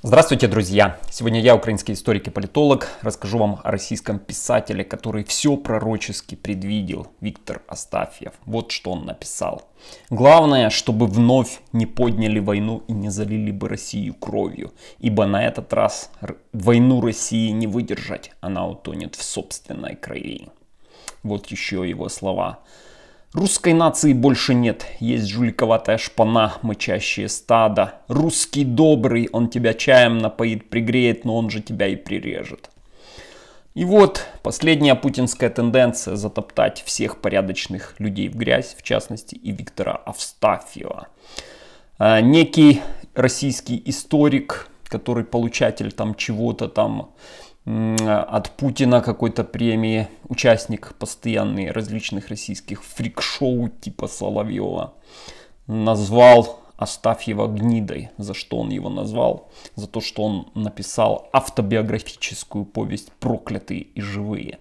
Здравствуйте, друзья! Сегодня я, украинский историк и политолог, расскажу вам о российском писателе, который все пророчески предвидел, Виктор Астафьев. Вот что он написал. Главное, чтобы вновь не подняли войну и не залили бы Россию кровью, ибо на этот раз войну России не выдержать, она утонет в собственной крови. Вот еще его слова. Русской нации больше нет, есть жульковатая шпана, мычащие стада. Русский добрый, он тебя чаем напоит, пригреет, но он же тебя и прирежет. И вот последняя путинская тенденция затоптать всех порядочных людей в грязь, в частности и Виктора Австафьева. А, некий российский историк, который получатель там чего-то там от Путина какой-то премии, участник постоянный различных российских фрик-шоу типа Соловьева, назвал Астафьева гнидой, за что он его назвал, за то, что он написал автобиографическую повесть «Проклятые и живые».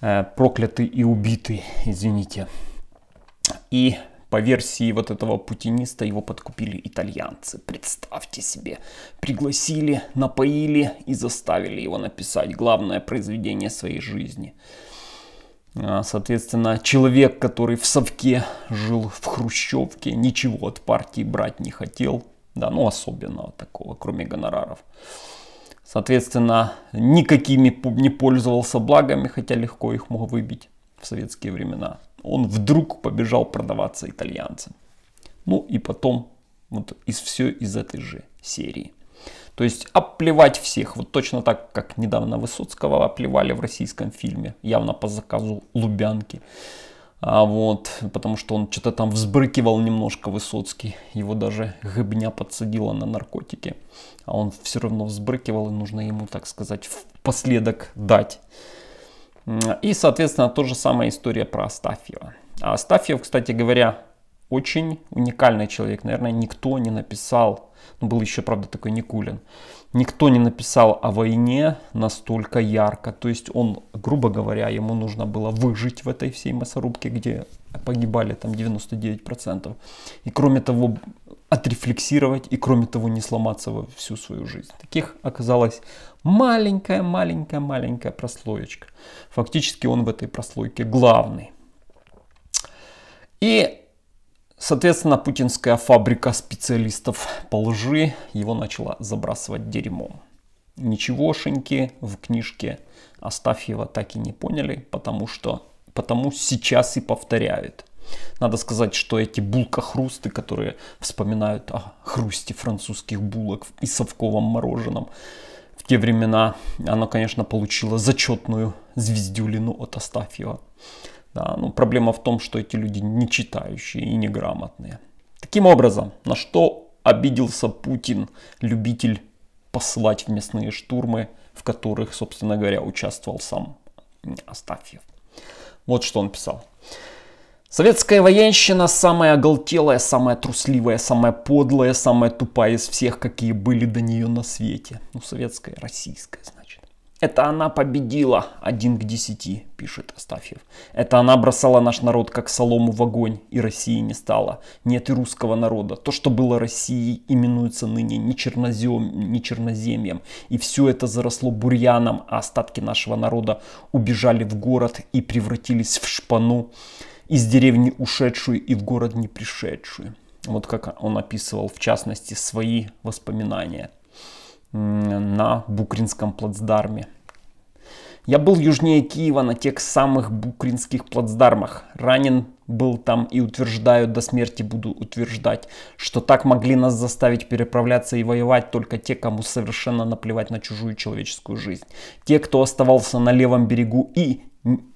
Э, «Проклятые и убитые», извините. И по версии вот этого путиниста его подкупили итальянцы. Представьте себе, пригласили, напоили и заставили его написать главное произведение своей жизни. А, соответственно, человек, который в совке жил в Хрущевке, ничего от партии брать не хотел, да, ну особенного такого, кроме гонораров. Соответственно, никакими не пользовался благами, хотя легко их мог выбить в советские времена он вдруг побежал продаваться итальянцам. Ну и потом вот из все из этой же серии. То есть оплевать всех, вот точно так, как недавно Высоцкого оплевали в российском фильме, явно по заказу Лубянки. А вот, потому что он что-то там взбрыкивал немножко Высоцкий, его даже гыбня подсадила на наркотики, а он все равно взбрыкивал, и нужно ему, так сказать, последок дать. И, соответственно, то же самая история про Астафьева. А Астафьев, кстати говоря, очень уникальный человек. Наверное, никто не написал, ну, был еще, правда, такой Никулин, никто не написал о войне настолько ярко. То есть он, грубо говоря, ему нужно было выжить в этой всей мясорубке, где погибали там 99%. И кроме того, отрефлексировать и, кроме того, не сломаться во всю свою жизнь. Таких оказалось маленькая-маленькая-маленькая прослоечка. Фактически он в этой прослойке главный. И, соответственно, путинская фабрика специалистов по лжи его начала забрасывать дерьмом. Ничегошеньки в книжке Астафьева так и не поняли, потому что потому сейчас и повторяют – надо сказать, что эти булкохрусты, которые вспоминают о хрусте французских булок и совковом мороженом, в те времена оно, конечно, получило зачетную звездюлину от Астафьева. Да, но проблема в том, что эти люди не читающие и неграмотные. Таким образом, на что обиделся Путин, любитель посылать в местные штурмы, в которых, собственно говоря, участвовал сам Астафьев. Вот что он писал. Советская военщина самая оголтелая, самая трусливая, самая подлая, самая тупая из всех, какие были до нее на свете. Ну, советская, российская, значит. Это она победила, один к десяти, пишет Астафьев. Это она бросала наш народ как солому в огонь, и России не стало. Нет и русского народа. То, что было Россией, именуется ныне не, чернозем, не черноземьем. И все это заросло бурьяном, а остатки нашего народа убежали в город и превратились в шпану из деревни ушедшую и в город не пришедшую. Вот как он описывал, в частности, свои воспоминания на Букринском плацдарме. Я был южнее Киева на тех самых букринских плацдармах. Ранен был там и утверждаю, до смерти буду утверждать, что так могли нас заставить переправляться и воевать только те, кому совершенно наплевать на чужую человеческую жизнь. Те, кто оставался на левом берегу и,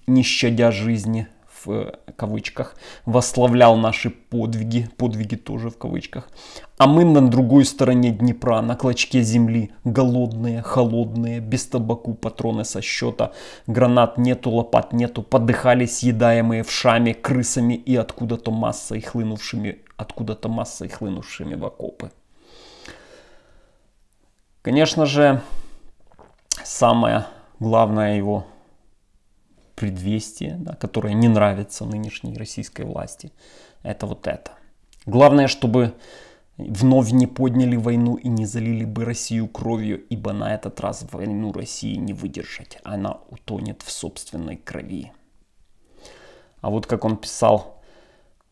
не щадя жизни, в кавычках, восславлял наши подвиги, подвиги тоже в кавычках. А мы на другой стороне Днепра, на клочке земли, голодные, холодные, без табаку, патроны со счета, гранат нету, лопат нету, подыхали съедаемые вшами, крысами и откуда-то массой хлынувшими, откуда-то массой хлынувшими в окопы. Конечно же, самое главное его предвестие, да, которое не нравится нынешней российской власти, это вот это. Главное, чтобы вновь не подняли войну и не залили бы Россию кровью, ибо на этот раз войну России не выдержать, она утонет в собственной крови. А вот как он писал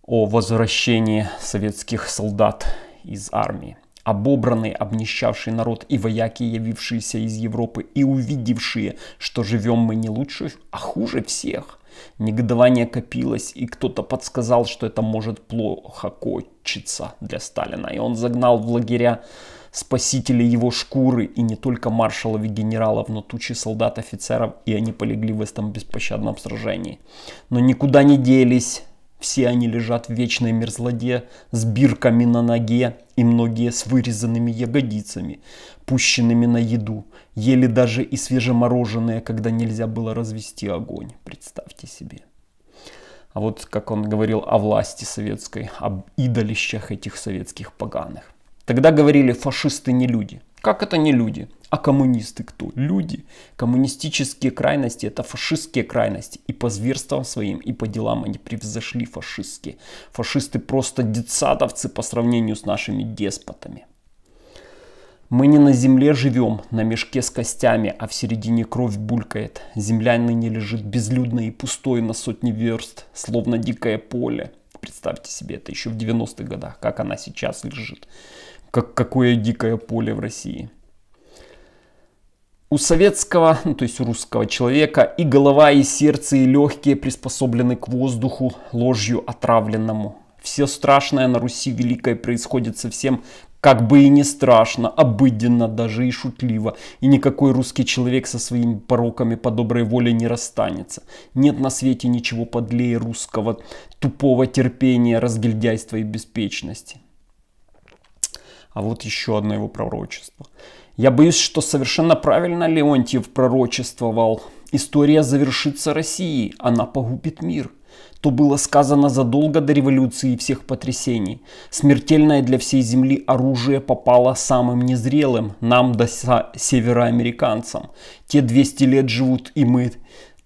о возвращении советских солдат из армии обобранный, обнищавший народ и вояки, явившиеся из Европы и увидевшие, что живем мы не лучше, а хуже всех. Негодование копилось, и кто-то подсказал, что это может плохо кончиться для Сталина. И он загнал в лагеря спасители его шкуры, и не только маршалов и генералов, но тучи солдат, офицеров, и они полегли в этом беспощадном сражении. Но никуда не делись все они лежат в вечной мерзлоте с бирками на ноге и многие с вырезанными ягодицами, пущенными на еду. Ели даже и свежемороженое, когда нельзя было развести огонь, представьте себе. А вот как он говорил о власти советской, об идолищах этих советских поганых. Тогда говорили, фашисты не люди. Как это не люди? А коммунисты кто? Люди. Коммунистические крайности это фашистские крайности. И по зверствам своим, и по делам они превзошли фашистские. Фашисты просто детсадовцы по сравнению с нашими деспотами. Мы не на земле живем, на мешке с костями, а в середине кровь булькает. Земля ныне лежит безлюдной и пустой на сотни верст, словно дикое поле. Представьте себе, это еще в 90-х годах, как она сейчас лежит. Как, какое дикое поле в России у советского, ну, то есть у русского человека и голова, и сердце, и легкие приспособлены к воздуху, ложью отравленному. Все страшное на Руси великой происходит совсем как бы и не страшно, обыденно, даже и шутливо. И никакой русский человек со своими пороками по доброй воле не расстанется. Нет на свете ничего подлее русского тупого терпения, разгильдяйства и беспечности. А вот еще одно его пророчество. Я боюсь, что совершенно правильно Леонтьев пророчествовал. История завершится Россией, она погубит мир. То было сказано задолго до революции и всех потрясений. Смертельное для всей земли оружие попало самым незрелым, нам до да североамериканцам. Те 200 лет живут и мы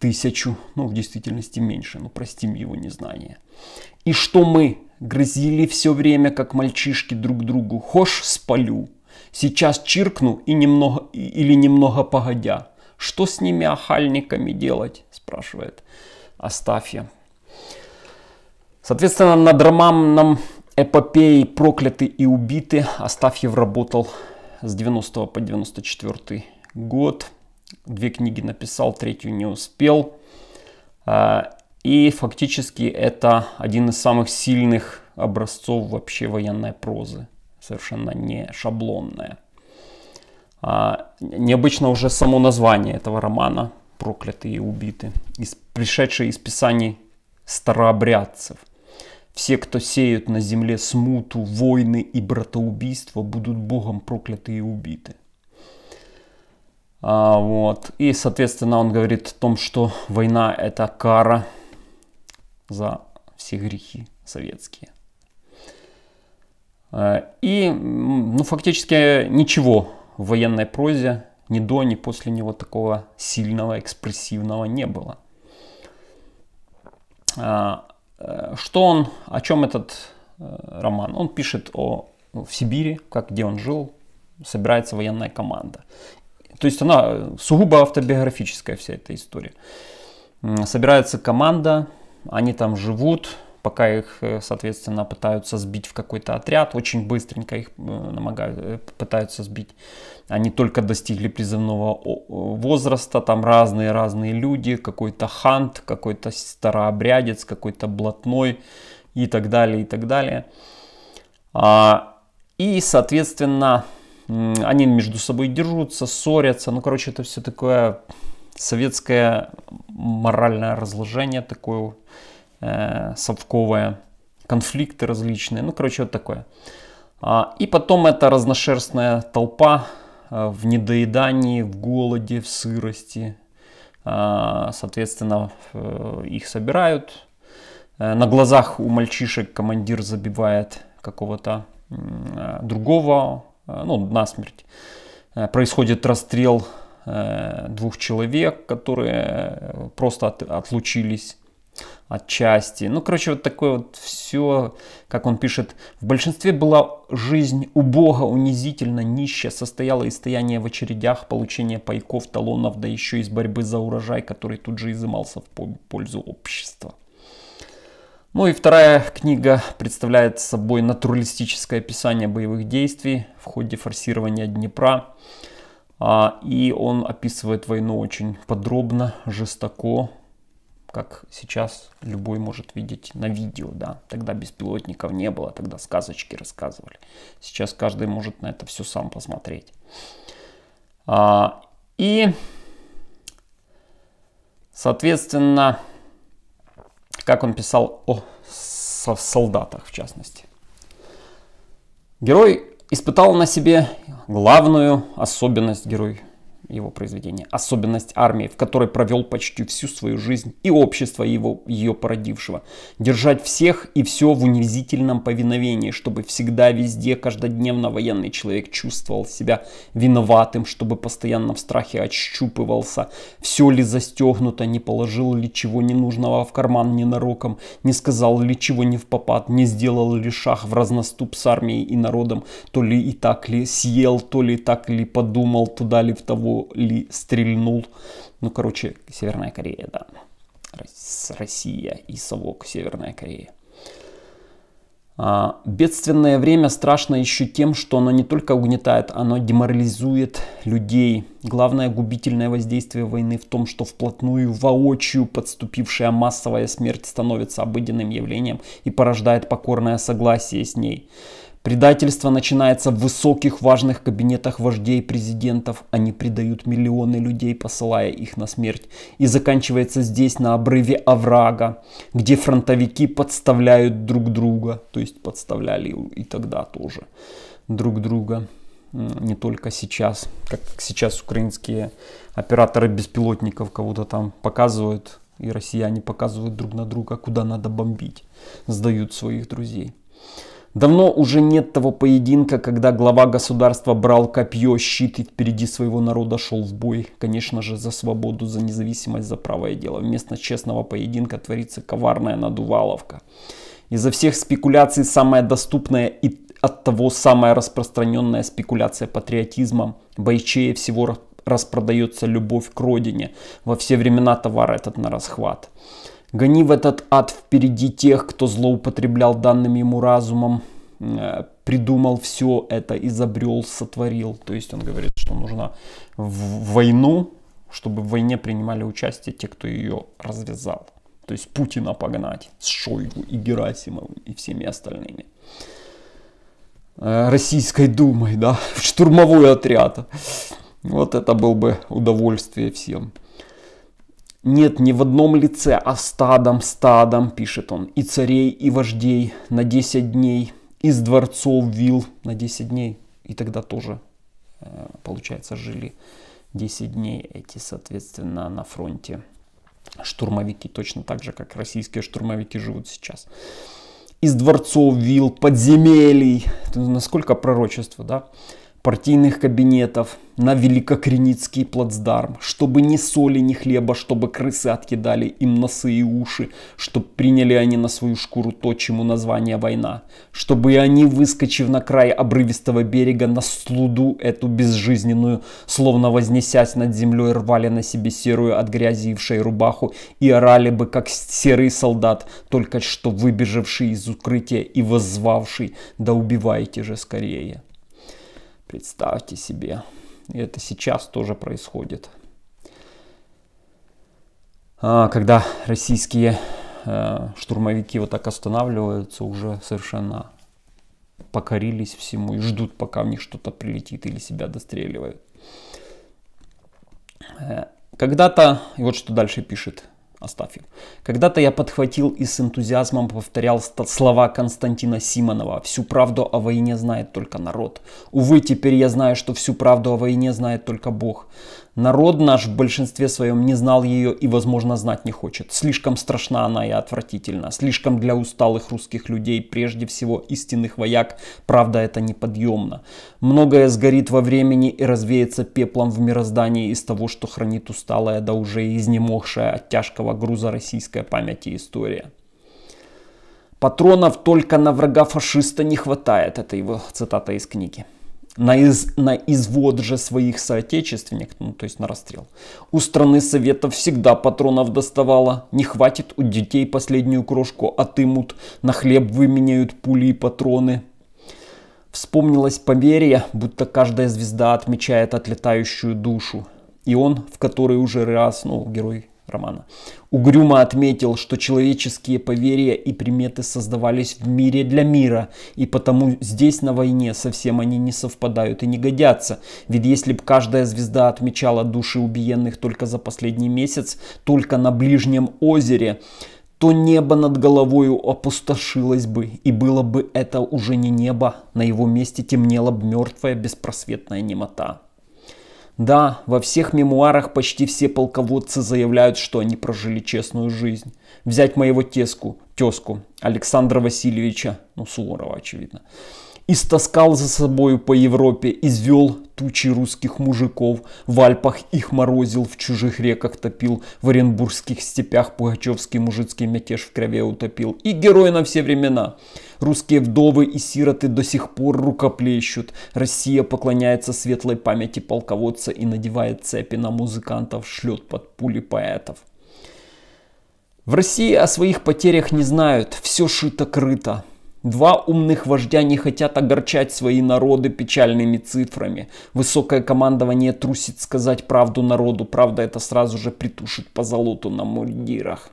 тысячу, ну в действительности меньше, но ну, простим его незнание. И что мы грозили все время, как мальчишки друг другу, хошь спалю, Сейчас чиркну и немного, или немного погодя. Что с ними охальниками делать? Спрашивает Астафья. Соответственно, на драмамном эпопее «Прокляты и убиты» Астафьев работал с 90 по 94 год. Две книги написал, третью не успел. А, и фактически это один из самых сильных образцов вообще военной прозы совершенно не шаблонное. А, необычно уже само название этого романа «Проклятые и убиты», из, пришедшее из писаний старообрядцев. Все, кто сеют на земле смуту, войны и братоубийства, будут Богом прокляты и убиты. А, вот. И, соответственно, он говорит о том, что война – это кара за все грехи советские. Э, и ну, фактически ничего в военной прозе ни до, ни после него такого сильного, экспрессивного не было. Э, э, что он, о чем этот роман? Он пишет о в Сибири, как где он жил, собирается военная команда. То есть она сугубо автобиографическая вся эта история. Собирается команда, они там живут, пока их, э, соответственно, пытаются сбить в какой-то отряд, очень быстренько их э, намогают, э, пытаются сбить. Они только достигли призывного возраста, там разные-разные люди, какой-то хант, какой-то старообрядец, какой-то блатной и так далее, и так далее. А, и, соответственно, они между собой держутся, ссорятся. Ну, короче, это все такое советское моральное разложение такое э, совковое, конфликты различные, ну, короче, вот такое. А, и потом эта разношерстная толпа э, в недоедании, в голоде, в сырости, э, соответственно, э, их собирают. на глазах у мальчишек командир забивает какого-то другого, ну, насмерть. Э, происходит расстрел двух человек, которые просто отлучились отчасти. Ну, короче, вот такое вот все, как он пишет. В большинстве была жизнь убога, унизительно, нища, состояла из стояния в очередях, получения пайков, талонов, да еще из борьбы за урожай, который тут же изымался в пользу общества. Ну и вторая книга представляет собой натуралистическое описание боевых действий в ходе форсирования Днепра. А, и он описывает войну очень подробно, жестоко, как сейчас любой может видеть на видео, да. Тогда беспилотников не было, тогда сказочки рассказывали. Сейчас каждый может на это все сам посмотреть. А, и, соответственно, как он писал о солдатах, в частности. Герой испытал на себе главную особенность герой его произведения. Особенность армии, в которой провел почти всю свою жизнь и общество его, ее породившего. Держать всех и все в унизительном повиновении, чтобы всегда, везде, каждодневно военный человек чувствовал себя виноватым, чтобы постоянно в страхе отщупывался, все ли застегнуто, не положил ли чего ненужного в карман ненароком, не сказал ли чего не в попад, не сделал ли шаг в разноступ с армией и народом, то ли и так ли съел, то ли так ли подумал, туда ли в того ли стрельнул. Ну, короче, Северная Корея, да. Россия и совок Северная Корея. А, бедственное время страшно еще тем, что оно не только угнетает, оно деморализует людей. Главное губительное воздействие войны в том, что вплотную, воочию подступившая массовая смерть становится обыденным явлением и порождает покорное согласие с ней. Предательство начинается в высоких важных кабинетах вождей и президентов. Они предают миллионы людей, посылая их на смерть. И заканчивается здесь, на обрыве оврага, где фронтовики подставляют друг друга. То есть подставляли и тогда тоже друг друга. Не только сейчас, как сейчас украинские операторы беспилотников кого-то там показывают, и россияне показывают друг на друга, куда надо бомбить, сдают своих друзей. Давно уже нет того поединка, когда глава государства брал копье, щит и впереди своего народа шел в бой. Конечно же, за свободу, за независимость, за правое дело. Вместо честного поединка творится коварная надуваловка. Из-за всех спекуляций самая доступная и от того самая распространенная спекуляция патриотизмом. Бойчее всего распродается любовь к родине. Во все времена товар этот на расхват. Гони в этот ад впереди тех, кто злоупотреблял данным ему разумом, э, придумал все это, изобрел, сотворил. То есть он говорит, что нужно в войну, чтобы в войне принимали участие те, кто ее развязал. То есть Путина погнать с Шойгу и Герасимовым и всеми остальными. Э, Российской думой, да, в штурмовой отряд. Вот это был бы удовольствие всем. Нет ни в одном лице, а стадом, стадом, пишет он, и царей, и вождей на 10 дней, из дворцов вил на 10 дней. И тогда тоже, э, получается, жили 10 дней эти, соответственно, на фронте штурмовики, точно так же, как российские штурмовики живут сейчас. Из дворцов, вил, подземелий. Насколько пророчество, да? партийных кабинетов на Великокреницкий плацдарм, чтобы ни соли, ни хлеба, чтобы крысы откидали им носы и уши, чтобы приняли они на свою шкуру то, чему название война, чтобы и они, выскочив на край обрывистого берега, на слуду эту безжизненную, словно вознесясь над землей, рвали на себе серую от грязи и вшей рубаху и орали бы, как серый солдат, только что выбежавший из укрытия и воззвавший «Да убивайте же скорее!» Представьте себе. И это сейчас тоже происходит. А, когда российские э, штурмовики вот так останавливаются, уже совершенно покорились всему и ждут, пока в них что-то прилетит или себя достреливают. Э, когда-то, и вот что дальше пишет Оставь их. Когда-то я подхватил и с энтузиазмом повторял слова Константина Симонова «Всю правду о войне знает только народ». Увы, теперь я знаю, что всю правду о войне знает только Бог. Народ наш в большинстве своем не знал ее и, возможно, знать не хочет. Слишком страшна она и отвратительна. Слишком для усталых русских людей, прежде всего истинных вояк, правда это неподъемно. Многое сгорит во времени и развеется пеплом в мироздании из того, что хранит усталая, да уже изнемогшая от тяжкого груза российская память и история. Патронов только на врага фашиста не хватает, это его цитата из книги на, из, на извод же своих соотечественников, ну, то есть на расстрел. У страны Советов всегда патронов доставало, не хватит у детей последнюю крошку отымут, на хлеб выменяют пули и патроны. Вспомнилось поверье, будто каждая звезда отмечает отлетающую душу. И он, в который уже раз, ну, герой романа. Угрюмо отметил, что человеческие поверия и приметы создавались в мире для мира, и потому здесь на войне совсем они не совпадают и не годятся. Ведь если бы каждая звезда отмечала души убиенных только за последний месяц, только на ближнем озере, то небо над головою опустошилось бы, и было бы это уже не небо, на его месте темнела бы мертвая беспросветная немота. Да, во всех мемуарах почти все полководцы заявляют, что они прожили честную жизнь. Взять моего теску, теску Александра Васильевича, ну Суворова, очевидно. Истоскал за собою по Европе, извел тучи русских мужиков, в Альпах их морозил, в чужих реках топил, в Оренбургских степях пугачевский мужицкий мятеж в крови утопил. И герой на все времена. Русские вдовы и сироты до сих пор рукоплещут. Россия поклоняется светлой памяти полководца и надевает цепи на музыкантов, шлет под пули поэтов. В России о своих потерях не знают, все шито-крыто. Два умных вождя не хотят огорчать свои народы печальными цифрами. Высокое командование трусит сказать правду народу. Правда, это сразу же притушит по золоту на мундирах.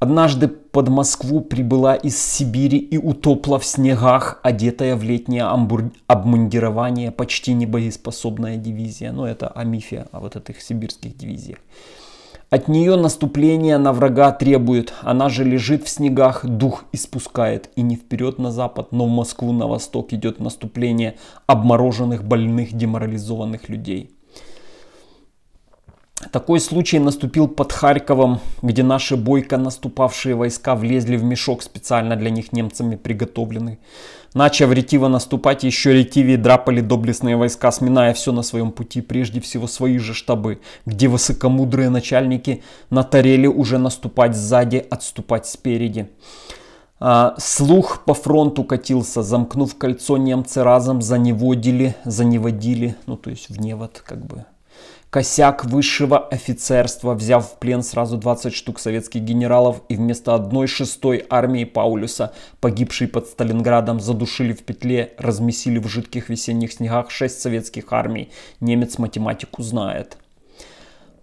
Однажды под Москву прибыла из Сибири и утопла в снегах, одетая в летнее амбур... обмундирование, почти небоеспособная дивизия. Но ну, это о мифе о а вот этих сибирских дивизиях. От нее наступление на врага требует, она же лежит в снегах, дух испускает. И не вперед на запад, но в Москву на восток идет наступление обмороженных, больных, деморализованных людей. Такой случай наступил под Харьковом, где наши бойко наступавшие войска влезли в мешок, специально для них немцами приготовленный. Начав ретиво наступать, еще ретивее драпали доблестные войска, сминая все на своем пути, прежде всего свои же штабы, где высокомудрые начальники натарели уже наступать сзади, отступать спереди. А, слух по фронту катился, замкнув кольцо, немцы разом заневодили, заневодили, ну то есть в невод как бы косяк высшего офицерства, взяв в плен сразу 20 штук советских генералов и вместо одной шестой армии Паулюса, погибшей под Сталинградом, задушили в петле, размесили в жидких весенних снегах шесть советских армий. Немец математику знает.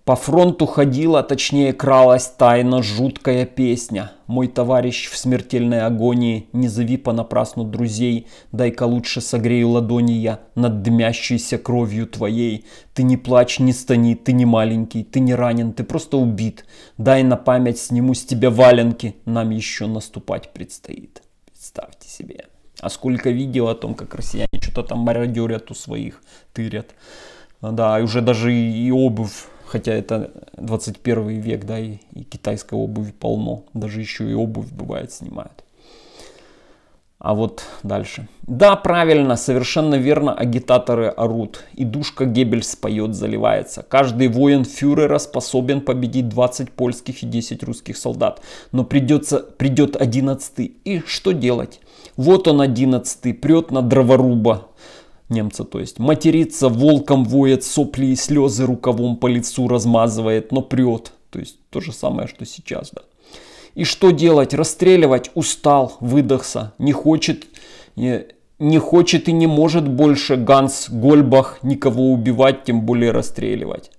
По фронту ходила, а точнее кралась тайно жуткая песня. Мой товарищ в смертельной агонии, не зови понапрасну друзей, дай-ка лучше согрею ладони я над дмящейся кровью твоей. Ты не плачь, не стани, ты не маленький, ты не ранен, ты просто убит. Дай на память сниму с тебя валенки, нам еще наступать предстоит. Представьте себе. А сколько видео о том, как россияне что-то там мародерят у своих, тырят. Да, и уже даже и обувь хотя это 21 век, да, и, и китайской обуви полно, даже еще и обувь бывает снимают. А вот дальше. Да, правильно, совершенно верно, агитаторы орут. И душка Геббельс поет, заливается. Каждый воин фюрера способен победить 20 польских и 10 русских солдат. Но придется, придет 11 -й. И что делать? Вот он 11 прет на дроворуба, немца, то есть матерится, волком воет, сопли и слезы рукавом по лицу размазывает, но прет. То есть то же самое, что сейчас, да. И что делать? Расстреливать? Устал, выдохся, не хочет, не, не хочет и не может больше Ганс Гольбах никого убивать, тем более расстреливать.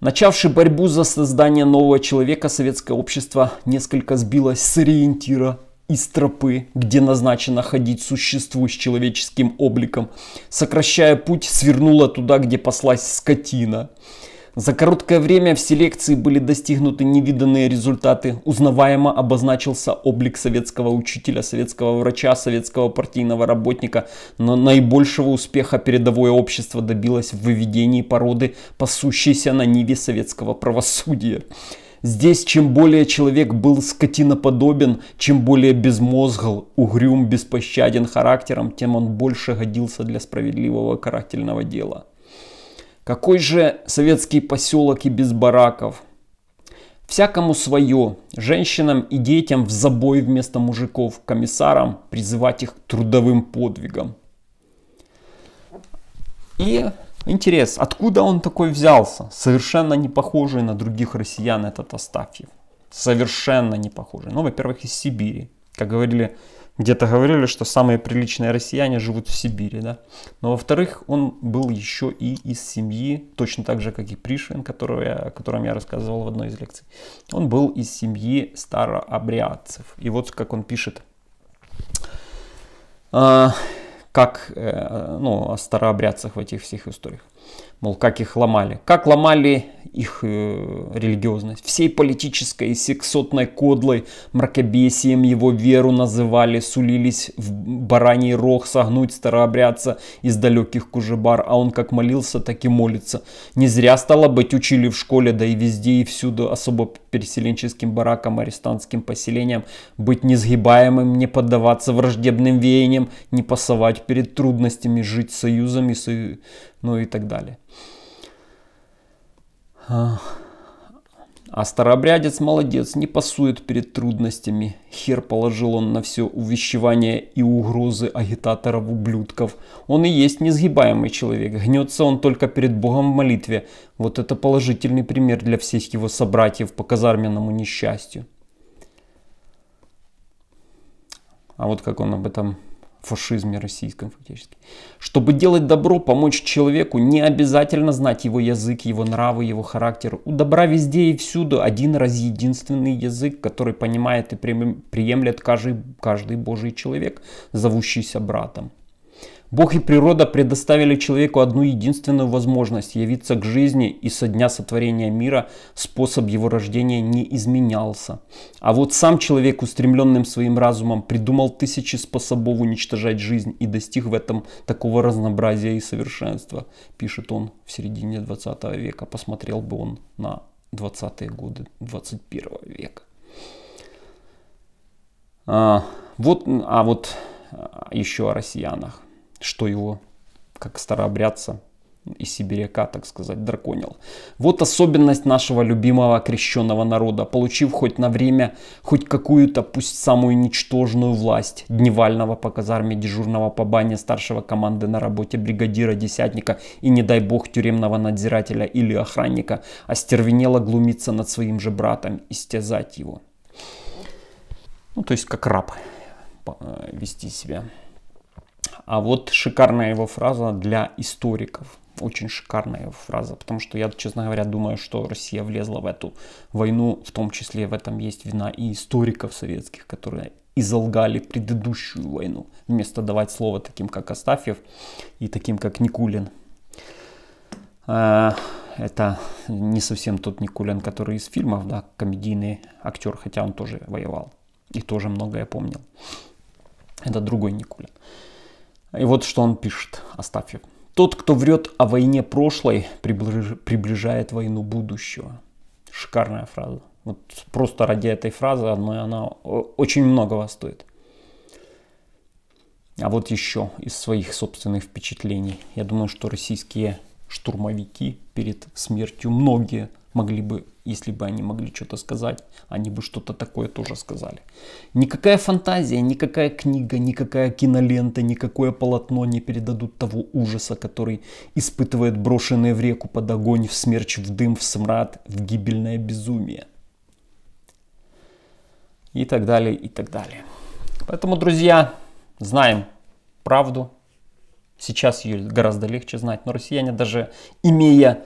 Начавший борьбу за создание нового человека, советское общество несколько сбилось с ориентира из тропы, где назначено ходить существу с человеческим обликом, сокращая путь, свернула туда, где послась скотина. За короткое время в селекции были достигнуты невиданные результаты. Узнаваемо обозначился облик советского учителя, советского врача, советского партийного работника. Но наибольшего успеха передовое общество добилось в выведении породы, пасущейся на ниве советского правосудия. Здесь чем более человек был скотиноподобен, чем более безмозгл, угрюм, беспощаден характером, тем он больше годился для справедливого карательного дела. Какой же советский поселок и без бараков? Всякому свое, женщинам и детям в забой вместо мужиков, комиссарам призывать их к трудовым подвигам. И Интерес, откуда он такой взялся? Совершенно не похожий на других россиян этот Астафьев. Совершенно не похожий. Ну, во-первых, из Сибири. Как говорили, где-то говорили, что самые приличные россияне живут в Сибири, да. Но, во-вторых, он был еще и из семьи, точно так же, как и Пришвин, которого я, о котором я рассказывал в одной из лекций. Он был из семьи старообрядцев. И вот как он пишет. А, как э, ну, старообрядцах в этих всех историях мол, как их ломали. Как ломали их э, религиозность. Всей политической и сексотной кодлой, мракобесием его веру называли, сулились в бараний рог согнуть старообрядца из далеких кужебар, а он как молился, так и молится. Не зря стало быть учили в школе, да и везде и всюду, особо переселенческим баракам, арестантским поселениям, быть несгибаемым, не поддаваться враждебным веяниям, не пасовать перед трудностями, жить союзами, сою ну и так далее. А старообрядец молодец, не пасует перед трудностями. Хер положил он на все увещевания и угрозы агитаторов-ублюдков. Он и есть несгибаемый человек. Гнется он только перед Богом в молитве. Вот это положительный пример для всех его собратьев по казарменному несчастью. А вот как он об этом фашизме российском фактически. Чтобы делать добро, помочь человеку, не обязательно знать его язык, его нравы, его характер. У добра везде и всюду один раз единственный язык, который понимает и приемлет каждый, каждый божий человек, зовущийся братом. Бог и природа предоставили человеку одну единственную возможность явиться к жизни, и со дня сотворения мира способ его рождения не изменялся. А вот сам человек, устремленным своим разумом, придумал тысячи способов уничтожать жизнь и достиг в этом такого разнообразия и совершенства, пишет он в середине 20 века. Посмотрел бы он на 20-е годы 21 века. А, вот, а вот а, еще о россиянах что его, как старообрядца и сибиряка, так сказать, драконил. Вот особенность нашего любимого крещенного народа, получив хоть на время, хоть какую-то, пусть самую ничтожную власть дневального по казарме, дежурного по бане, старшего команды на работе, бригадира, десятника и, не дай бог, тюремного надзирателя или охранника, остервенело глумиться над своим же братом, и стязать его. Ну, то есть как раб э, вести себя. А вот шикарная его фраза для историков. Очень шикарная его фраза, потому что я, честно говоря, думаю, что Россия влезла в эту войну, в том числе в этом есть вина и историков советских, которые изолгали предыдущую войну, вместо давать слово таким, как Астафьев и таким, как Никулин. А, это не совсем тот Никулин, который из фильмов, да, комедийный актер, хотя он тоже воевал и тоже многое помнил. Это другой Никулин. И вот что он пишет, Астафьев. Тот, кто врет о войне прошлой, приближает войну будущего. Шикарная фраза. Вот просто ради этой фразы одной она очень многого стоит. А вот еще из своих собственных впечатлений. Я думаю, что российские штурмовики перед смертью многие могли бы, если бы они могли что-то сказать, они бы что-то такое тоже сказали. Никакая фантазия, никакая книга, никакая кинолента, никакое полотно не передадут того ужаса, который испытывает брошенные в реку под огонь, в смерч, в дым, в смрад, в гибельное безумие. И так далее, и так далее. Поэтому, друзья, знаем правду. Сейчас ее гораздо легче знать, но россияне даже имея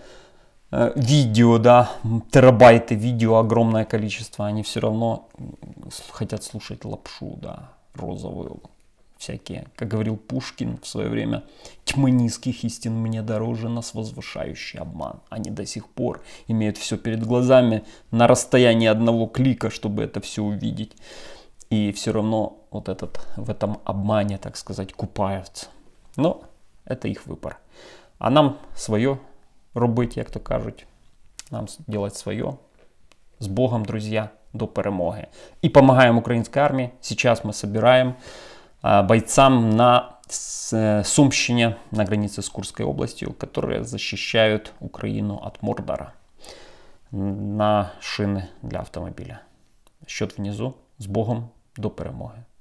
Э, видео, да, терабайты видео, огромное количество, они все равно хотят слушать лапшу, да, розовую, всякие, как говорил Пушкин в свое время, тьмы низких истин мне дороже нас возвышающий обман. Они до сих пор имеют все перед глазами на расстоянии одного клика, чтобы это все увидеть. И все равно вот этот, в этом обмане, так сказать, купаются. Но это их выбор. А нам свое робити, як то кажуть, нам делать своє. З Богом, друзья, до перемоги. І допомагаємо украинской армії. Сейчас ми собираем бойцам на е, Сумщині на границі з Курською областю, которые защищают Україну от Мордора. На шины для автомобіля. Щот внизу. з Богом, до перемоги.